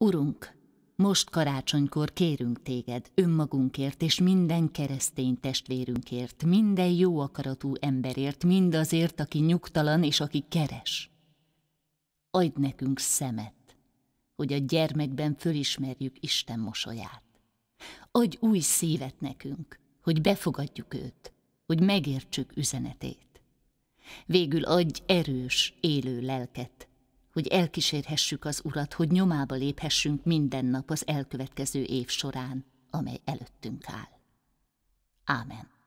Urunk, most karácsonykor kérünk téged önmagunkért és minden keresztény testvérünkért, minden jó akaratú emberért, mindazért, aki nyugtalan és aki keres. Adj nekünk szemet, hogy a gyermekben fölismerjük Isten mosolyát. Adj új szívet nekünk, hogy befogadjuk őt, hogy megértsük üzenetét. Végül adj erős, élő lelket, hogy elkísérhessük az Urat, hogy nyomába léphessünk minden nap az elkövetkező év során, amely előttünk áll. Ámen.